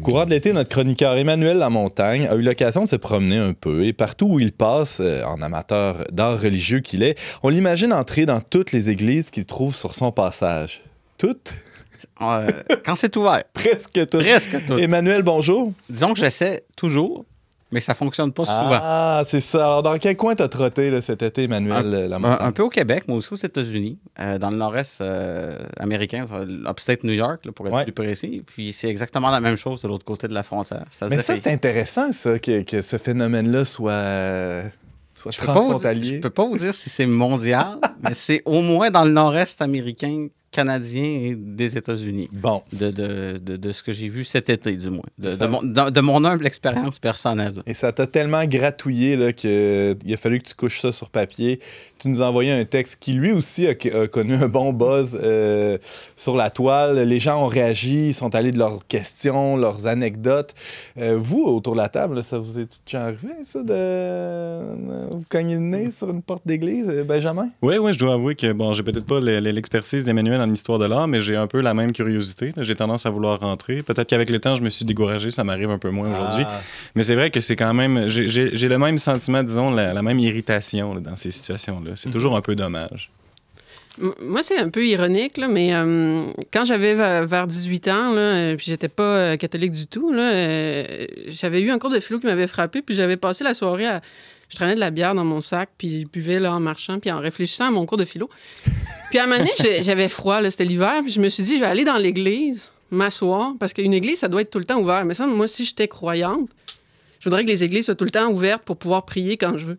courant de l'été, notre chroniqueur Emmanuel Lamontagne a eu l'occasion de se promener un peu et partout où il passe, euh, en amateur d'art religieux qu'il est, on l'imagine entrer dans toutes les églises qu'il trouve sur son passage. Toutes? Euh, quand c'est ouvert. Presque Presque toutes. Emmanuel, bonjour. Disons que j'essaie toujours mais ça fonctionne pas souvent. Ah, c'est ça. Alors, dans quel coin t'as trotté cet été, Emmanuel? Euh, un, un, peu au Québec, mais aussi aux États-Unis, euh, dans le nord-est euh, américain, upstate New York, pour être plus précis. Puis c'est exactement la même chose de l'autre côté de la frontière. mais ça, c'est intéressant, ça, que, ce phénomène-là soit... soit je transfrontalier. peux pas vous dire si c'est mondial, mais c'est au moins dans le nord-est américain canadien et des États-Unis. Bon. De, de, de, de, ce que j'ai vu cet été, du moins. De, mon, mon, humble expérience personnelle. Et ça t'a tellement gratouillé qu'il a fallu que tu couches ça sur papier. Tu nous as envoyé un texte qui, lui aussi, a, connu un bon buzz euh, sur la toile. Les gens ont réagi, ils sont allés de leurs questions, leurs anecdotes. Euh, vous, autour de la table, ça vous est arrivé, ça, de euh, vous cogner le nez sur une porte d'église, Benjamin? Oui, oui, je dois avouer que, bon, j'ai peut-être pas l'expertise d'Emmanuel dans l'histoire de l'art, mais j'ai un peu la même curiosité. J'ai tendance à vouloir rentrer. Peut-être qu'avec le temps, je me suis découragé, ça m'arrive un peu moins aujourd'hui. Ah. Mais c'est vrai que c'est quand même. J'ai le même sentiment, disons, la, même irritation dans ces situations-là. C'est mhm. toujours un peu dommage. Moi, c'est un peu ironique, là, mais euh, quand j'avais vers 18 ans, là, euh, puis j'étais pas euh, catholique du tout, j'avais eu un cours de philo qui m'avait frappé, puis j'avais passé la soirée à. Je traînais de la bière dans mon sac, puis je buvais là, en marchant, puis en réfléchissant à mon cours de philo. Puis à un moment donné, j'avais froid, c'était l'hiver, puis je me suis dit, je vais aller dans l'église, m'asseoir, parce qu'une église, ça doit être tout le temps ouvert. Mais ça, moi, si j'étais croyante, je voudrais que les églises soient tout le temps ouvertes pour pouvoir prier quand je veux.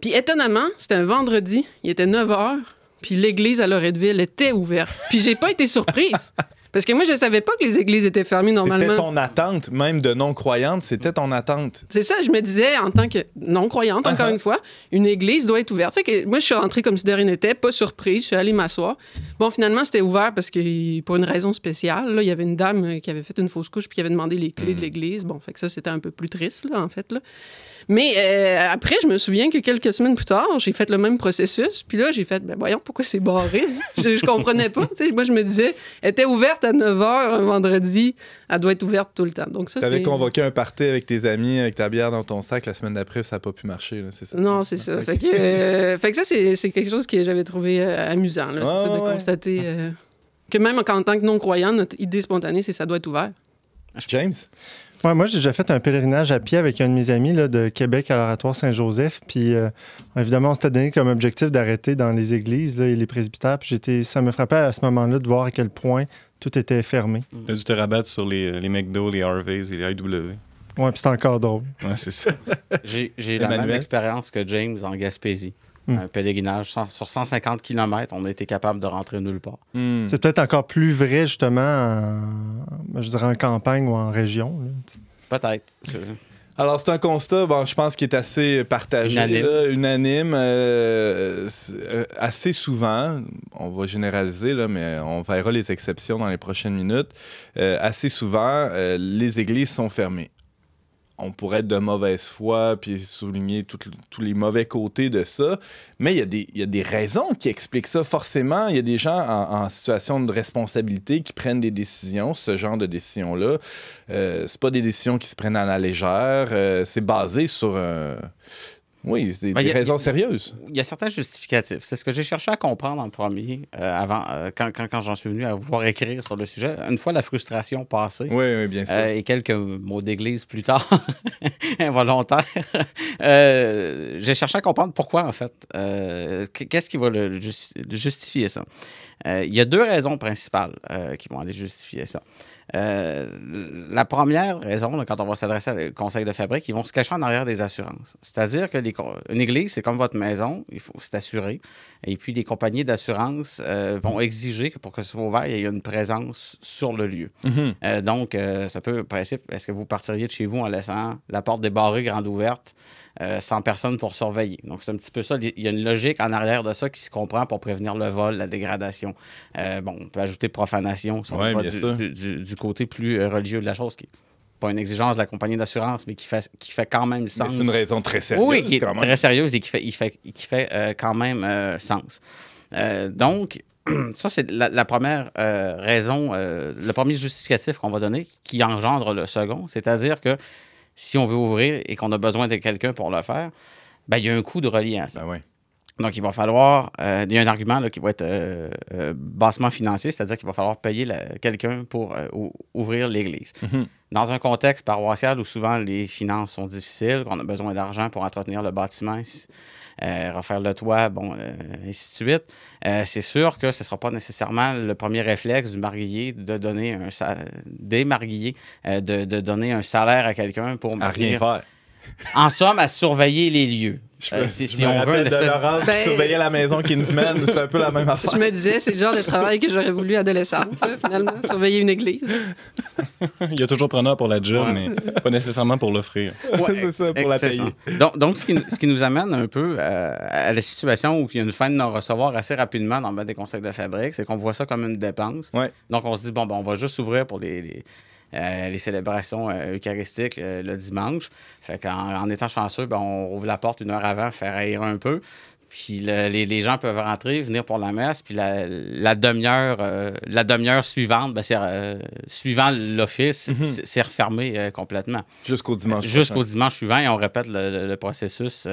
Puis étonnamment, c'était un vendredi, il était 9 h, puis l'église à Loretteville était ouverte. Puis j'ai pas été surprise. Parce que moi, je ne savais pas que les églises étaient fermées normalement. C'était ton attente, même de non-croyante, c'était ton attente. C'est ça, je me disais, en tant que non-croyante, encore uh-huh. une fois, une église doit être ouverte. moi, je suis rentrée comme si de rien n'était, pas surprise, je suis allée m'asseoir. Bon, finalement, c'était ouvert parce que pour une raison spéciale, là, il y avait une dame euh, qui avait fait une fausse couche puis qui avait demandé les clés de hmm. l'église. Bon, fait que ça, c'était un peu plus triste, là, en fait. Là. Mais euh, après, je me souviens que quelques semaines plus tard, j'ai fait le même processus. Puis là, j'ai fait, ben voyons, pourquoi c'est barré? je, je, comprenais pas. moi, je me disais, elle était ouverte à 9 h un vendredi, elle doit être ouverte tout le temps. Donc, ça, Tu avais convoqué un party avec tes amis, avec ta bière dans ton sac. La semaine d'après, ça n'a pas pu marcher. ça? Non, c'est ça. Ah, fait que, euh, fait que ça, c'est quelque chose que j'avais trouvé euh, amusant. Là, de ah, constater ah. que même en tant que non-croyant, notre idée spontanée, c'est ça doit être ouvert. James? moi, j'ai déjà fait un pèlerinage à pied avec un de mes amis de Québec à l'Oratoire Saint-Joseph. Puis, euh, évidemment, on s'était donné comme objectif d'arrêter dans les églises et les presbytères. ça me frappait à ce moment-là de voir à quel point tout était fermé. Mm. Tu as dû te rabattre sur les, McDo, les Harvey's et les IW. Oui, puis c'est encore drôle. c'est ça. j'ai la même expérience que James en Gaspésie. Hmm. Un pèlerinage sur 150 km, on a été capable de rentrer nulle part. Hmm. C'est peut-être encore plus vrai, justement, en, je dirais en campagne ou en région. Peut-être. Alors, c'est un constat, bon, je pense, qui est assez partagé, unanime. Euh, euh, assez souvent, on va généraliser, là, mais on verra les exceptions dans les prochaines minutes. Euh, assez souvent, les églises sont fermées on pourrait être de mauvaise foi puis souligner tous les mauvais côtés de ça. Mais il y, a des, raisons qui expliquent ça. Forcément, il y a des gens en, situation de responsabilité qui prennent des décisions, ce genre de décisions-là. Euh, c'est pas des décisions qui se prennent à la légère. Euh, c'est basé sur un oui, c'est ben, des raisons sérieuses. Il y a certains justificatifs. C'est ce que j'ai cherché à comprendre en premier, euh, avant, euh, quand, quand, j'en suis venu à vouloir écrire sur le sujet. Une fois la frustration passée, oui, bien euh, et quelques mots d'église plus tard, involontaires, j'ai cherché à comprendre pourquoi, en fait. Qu'est-ce qui va le, justifier ça? il y a deux raisons principales qui vont aller justifier ça. la première raison, quand on va s'adresser au conseil de fabrique, ils vont se cacher en arrière des assurances. C'est-à-dire que les, une église, c'est comme votre maison, il faut s'assurer. Et puis, des compagnies d'assurance euh, vont exiger que pour que ce soit ouvert, il y ait une présence sur le lieu. Mhm. Euh, donc, euh, c'est un peu principe. Est-ce que vous partiriez de chez vous en laissant la porte des débarrée, grande ouverte, sans personne pour surveiller? Donc, c'est un petit peu ça. Il y a une logique en arrière de ça qui se comprend pour prévenir le vol, la dégradation. bon, on peut ajouter profanation, si du, côté plus religieux de la chose qui pas une exigence de la compagnie d'assurance, mais qui fait, qui fait quand même sens. C'est une raison très sérieuse. Oui, quand très sérieuse et qui fait, il fait, qui fait euh, quand même euh, sens. Euh, donc, ça, c'est la, première raison, le premier justificatif qu'on va donner qui engendre le second, c'est-à-dire que si on veut ouvrir et qu'on a besoin de quelqu'un pour le faire, ben, il y a un coût de reliance à ça. Ben ouais. Donc, il va falloir. Euh, il y a un argument là, qui va être euh, euh, bassement financier, c'est-à-dire qu'il va falloir payer quelqu'un pour ouvrir l'Église. Mhm. Dans un contexte paroissial où souvent les finances sont difficiles, qu'on a besoin d'argent pour entretenir le bâtiment, refaire le toit, bon, et ainsi de suite, c'est sûr que ce ne sera pas nécessairement le premier réflexe du marguillier de donner un des marguilliers de, donner un salaire à quelqu'un pour marier. en somme, à surveiller les lieux. Euh, si, on veut une de Laurence qui ben, surveillait la maison mène, c'est un peu la même affaire. Je me disais, c'est le genre de travail que j'aurais voulu adolescent, finalement, surveiller une église. Il y a toujours preneur pour la job, mais pas nécessairement pour l'offrir. c'est ça, pour la Donc, ce, qui, nous amène un peu euh, à la situation où il y a une fin de nous recevoir assez rapidement dans le des conseils de fabrique, c'est qu'on voit ça comme une dépense. Donc, on se dit, bon, ben, on va juste s'ouvrir pour les euh, les célébrations euh, eucharistiques euh, le dimanche. Fait qu'en en étant chanceux, ben, on ouvre la porte une heure avant, faire aérer un peu. Puis les, gens peuvent rentrer, venir pour la messe, puis la, demi-heure la demi-heure suivante, ben, suivant l'office, mhm. c'est refermé complètement. Jusqu'au dimanche. Jusqu'au dimanche suivant, et on répète le processus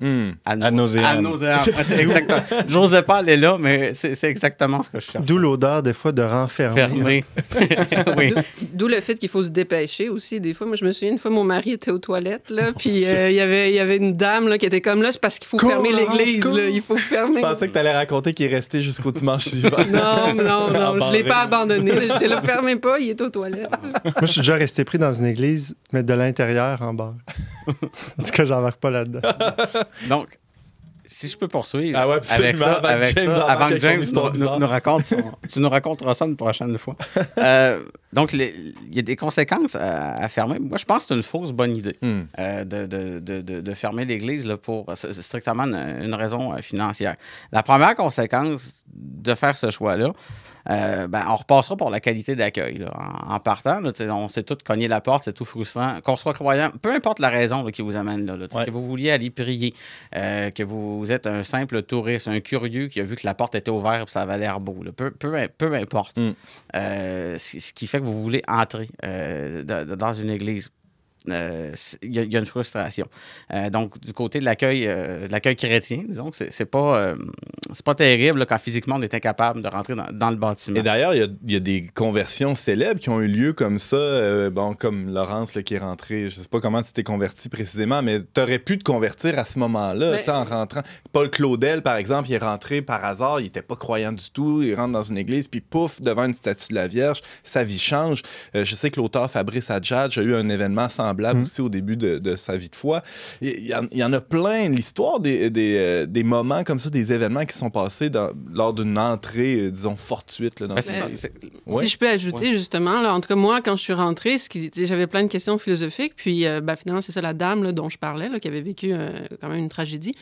Mm. exactement. J'osais pas aller là, mais c'est exactement ce que je cherche. D'où l'odeur, des fois, de renfermer. oui. D'où le fait qu'il faut se dépêcher aussi. Des fois, moi, je me souviens, une fois, mon mari était aux toilettes, là, oh, puis euh, il y avait, une dame là, qui était comme là, c'est parce qu'il faut fermer l'église. Il faut fermer. Je pensais que tu allais raconter qu'il est resté jusqu'au dimanche suivant. non, non, non. je l'ai pas abandonné. J'étais là, fermez pas, il est aux toilettes. moi, je suis déjà resté pris dans une église, mais de l'intérieur en bas. Parce que marque pas là-dedans. Donc, si je peux poursuivre ah avec ça, avant, que James nous, raconte ça, tu nous raconteras ça une prochaine fois. Euh, donc, il y a des conséquences à, fermer. Moi, je pense que c'est une fausse bonne idée hmm. euh, de, de, de, de, fermer l'Église pour strictement une, raison euh, financière. La première conséquence de faire ce choix-là, euh, ben, on repassera pour la qualité d'accueil. En, partant, on s'est tout cogné la porte, c'est tout frustrant. Qu'on soit croyant, peu importe la raison qui vous amène là, que vous vouliez aller prier, euh, que vous êtes un simple touriste, un curieux qui a vu que la porte était ouverte et ça avait l'air beau, peu, importe. Mm. Euh, ce qui fait que vous voulez entrer dans une église euh, il y, a une frustration. Euh, donc, du côté de l'accueil euh, l'accueil chrétien, disons, c'est, c'est pas, pas terrible quand physiquement on est incapable de rentrer dans, le bâtiment. Et d'ailleurs, il y, a des conversions célèbres qui ont eu lieu comme ça, bon, comme Laurence qui est rentrée, je sais pas comment tu t'es converti précisément, mais tu aurais pu te convertir à ce moment-là, ben, en rentrant. Paul Claudel, par exemple, il est rentré par hasard, il était pas croyant du tout, il rentre dans une église, puis pouf, devant une statue de la Vierge, sa vie change. je sais que l'auteur Fabrice Adjad, j'ai eu un événement sans semblable mm. aussi au début de, sa vie de foi. Il y, en, y en a plein, l'histoire des, euh, des, moments comme ça, des événements qui sont passés lors d'une entrée, euh, disons, fortuite. dans ben, Si je peux ajouter, justement, là, en tout cas, moi, quand je suis rentrée, j'avais plein de questions philosophiques, puis euh, ben, finalement, c'est ça, la dame dont je parlais, qui avait vécu quand même une tragédie.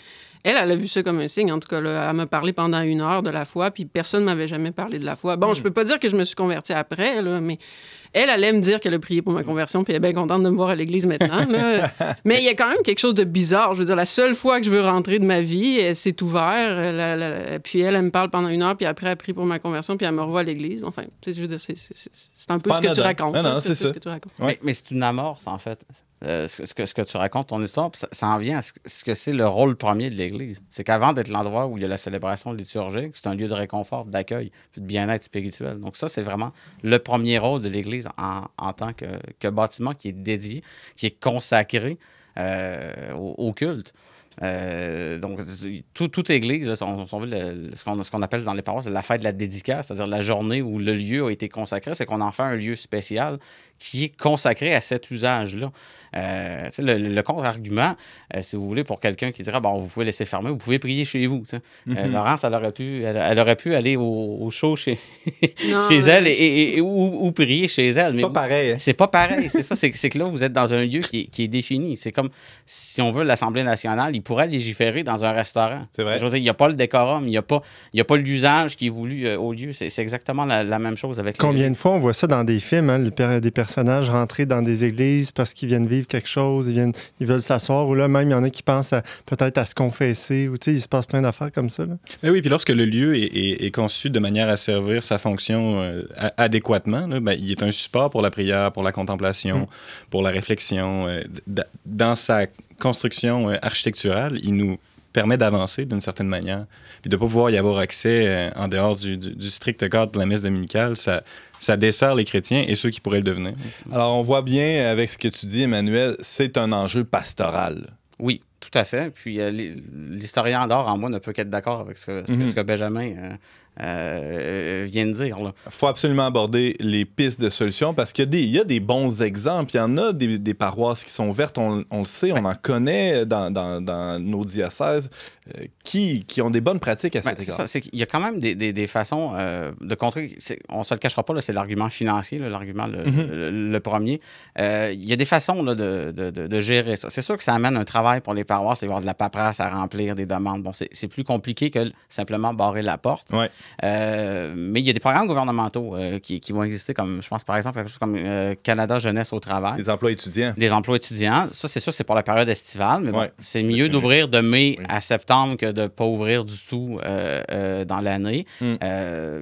Elle, elle a vu ça comme un signe. En tout cas, elle m'a parlé pendant une heure de la foi, puis personne ne m'avait jamais parlé de la foi. Bon, je hmm. je peux pas dire que je me suis converti après, mais elle allait me dire qu'elle a prié pour ma hmm. conversion, puis elle est bien contente de me voir à l'église maintenant. mais il y a quand même quelque chose de bizarre. Je veux dire, la seule fois que je veux rentrer de ma vie, c'est ouvert. ouverte, puis elle, elle me parle pendant une heure, puis après, elle prie pour ma conversion, puis elle me revoit à l'église. Enfin, c'est un peu ce que tu racontes. Mais, mais c'est une amorce, en fait. Euh, ce, que, tu racontes, ton histoire, ça, en vient à ce, que c'est le rôle premier de l'Église. C'est qu'avant d'être l'endroit où il y a la célébration liturgique, c'est un lieu de réconfort, d'accueil, de bien-être spirituel. Donc ça, c'est vraiment le premier rôle de l'Église en, tant que, bâtiment qui est dédié, qui est consacré euh, au, culte. Euh, donc, toute église, ce, qu'on, appelle dans les paroisses la fête de la dédicace, c'est-à-dire la journée où le lieu a été consacré, c'est qu'on en fait un lieu spécial qui est consacré à cet usage-là. Euh, le, le contre-argument, euh, si vous voulez, pour quelqu'un qui dira bon, vous pouvez laisser fermer, vous pouvez prier chez vous. Euh, mhm. Laurence, elle aurait pu, elle, aurait pu aller au, au show chez, elle et, ou, prier chez elle. Mais pas pareil. C'est pas pareil. c'est ça, c'est que là, vous êtes dans un lieu qui est, défini. C'est comme si on veut l'Assemblée nationale, il pourrait légiférer dans un restaurant. C'est vrai. Je veux dire, il n'y a pas le décorum, il n'y a pas, il y a pas l'usage qui est voulu au lieu. C'est exactement la, même chose avec. Combien de fois on voit ça dans des films, hein, des personnes personnages rentrer dans des églises parce qu'ils viennent vivre quelque chose, ils, viennent, ils veulent s'asseoir, ou là même, il y en a qui pensent peut-être à se confesser, ou tu sais, il se passe plein d'affaires comme ça. Là. Mais oui, puis lorsque le lieu est, conçu de manière à servir sa fonction euh, adéquatement, ben, il est un support pour la prière, pour la contemplation, mm. pour la réflexion. Euh, dans sa construction euh, architecturale, il nous permet d'avancer d'une certaine manière. Puis de ne pas pouvoir y avoir accès euh, en dehors du, strict cadre de la messe dominicale, ça, ça dessert les chrétiens et ceux qui pourraient le devenir. Alors, on voit bien avec ce que tu dis, Emmanuel, c'est un enjeu pastoral. Oui, tout à fait. Puis euh, l'historien d'or en moi ne peut qu'être d'accord avec ce mhm. ce que Benjamin euh, euh, vient de dire. Il faut absolument aborder les pistes de solutions parce qu'il y, a des bons exemples. Il y en a des, paroisses qui sont ouvertes, on, le sait, on en connaît dans, nos diocèses euh, qui, ont des bonnes pratiques à ben, cet égard. il y a quand même des, façons euh, de contrer. On ne se le cachera pas, c'est l'argument financier, l'argument le, mhm. premier. Euh, il y a des façons de, gérer ça. C'est sûr que ça amène un travail pour les paroisses, cest voir de la paperasse à remplir, des demandes. Bon, c'est plus compliqué que simplement barrer la porte. Ouais. Euh, mais il y a des programmes gouvernementaux euh, qui, vont exister, comme je pense par exemple quelque chose comme euh, Canada Jeunesse au travail. Des emplois étudiants. Des emplois étudiants. Ça, c'est sûr, c'est pour la période estivale, mais c'est mieux d'ouvrir de mai à septembre que de ne pas ouvrir du tout dans l'année. Hmm.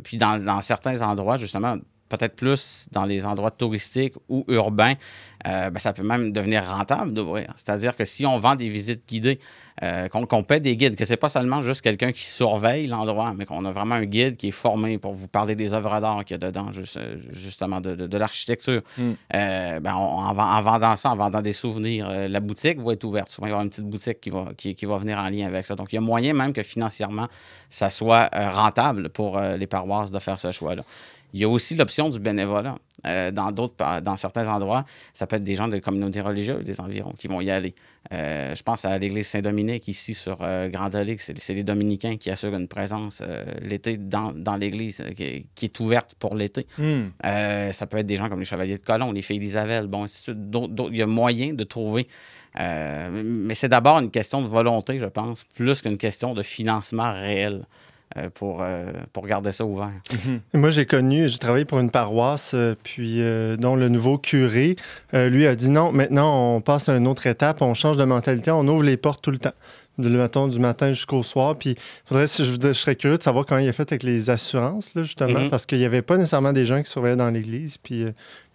puis dans, certains endroits, justement, peut-être plus dans les endroits touristiques ou urbains, euh, ben, ça peut même devenir rentable d'ouvrir. C'est-à-dire que si on vend des visites guidées, euh, qu'on paie des guides, que ce n'est pas seulement juste quelqu'un qui surveille l'endroit, mais qu'on a vraiment un guide qui est formé pour vous parler des œuvres d'art qu'il y a dedans, justement de, l'architecture. Hmm. Euh, ben, en, vendant ça, en vendant des souvenirs, la boutique va être ouverte. Souvent, il y aura une petite boutique qui va, qui va venir en lien avec ça. Donc, il y a moyen même que financièrement, ça soit rentable pour les paroisses de faire ce choix-là. Il y a aussi l'option du bénévolat. Euh, dans d'autres, dans certains endroits, ça peut être des gens de communautés religieuses, des environs, qui vont y aller. Euh, je pense à l'église Saint-Dominique, ici sur euh, grand Grand C'est les Dominicains qui assurent une présence l'été dans, l'église, qui, est ouverte pour l'été. Hmm. ça peut être des gens comme les Chevaliers de Colomb, les Filles d'Isabelle, bon, Il y a moyen de trouver. mais c'est d'abord une question de volonté, je pense, plus qu'une question de financement réel. Euh, pour, euh, pour garder ça ouvert. Mhm. Moi, j'ai connu, j'ai travaillé pour une paroisse, euh, puis dont le nouveau curé, lui, a dit non, maintenant, on passe à une autre étape, on change de mentalité, on ouvre les portes tout le temps. De, matin du matin jusqu'au soir. Puis faudrait, je, je, serais curieux de savoir comment il a fait avec les assurances, justement, mhm. parce qu'il n'y avait pas nécessairement des gens qui surveillaient dans l'église, puis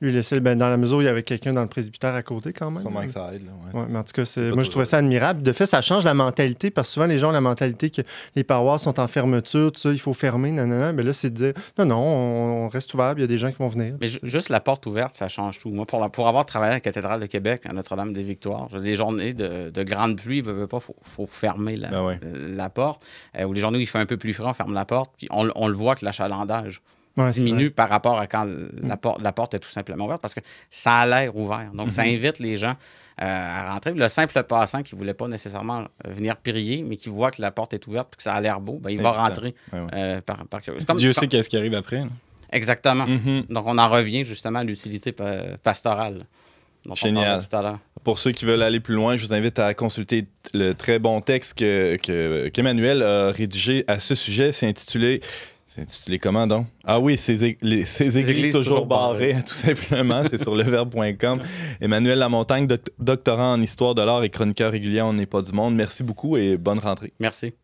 lui laisser. bain. dans la mesure où il y avait quelqu'un dans le presbytère à côté, quand même. ça aide. mais en tout cas, moi, je trouvais ça admirable. De fait, ça change la mentalité parce que souvent, les gens ont la mentalité que les parois sont en fermeture, tout ça, il faut fermer, nanana. Mais là, c'est de dire non, non, on, reste ouvert, il y a des gens qui vont venir. Mais juste la porte ouverte, ça change tout. Moi, pour, pour avoir travaillé à la cathédrale de Québec, à Notre-Dame des Victoires, des journées de, de grande pluie, il pas, faut, faut fermer la, ben porte. Euh, ou les journées où il fait un peu plus frais, on ferme la porte. Puis on, on le voit que l'achalandage diminue par rapport à quand la, porte la, porte est tout simplement ouverte parce que ça a l'air ouvert. Donc, ça mhm. invite les gens euh, à rentrer. Le simple passant qui ne voulait pas nécessairement venir prier, mais qui voit que la porte est ouverte et que ça a l'air beau, ben, il va rentrer euh, Dieu sait qu'est-ce qui arrive après. Exactement. Mhm. Donc, on en revient justement à l'utilité pastorale. Génial. Tout à Pour ceux qui veulent aller plus loin, je vous invite à consulter le très bon texte qu'Emmanuel que, a rédigé à ce sujet. C'est intitulé tu les commandes donc? Ah oui, ces, églises, toujours, barré tout simplement. c'est sur leverbe.com. Emmanuel Lamontagne, doctorant en histoire de l'art et chroniqueur régulier On n'est pas du monde. Merci beaucoup et bonne rentrée. Merci.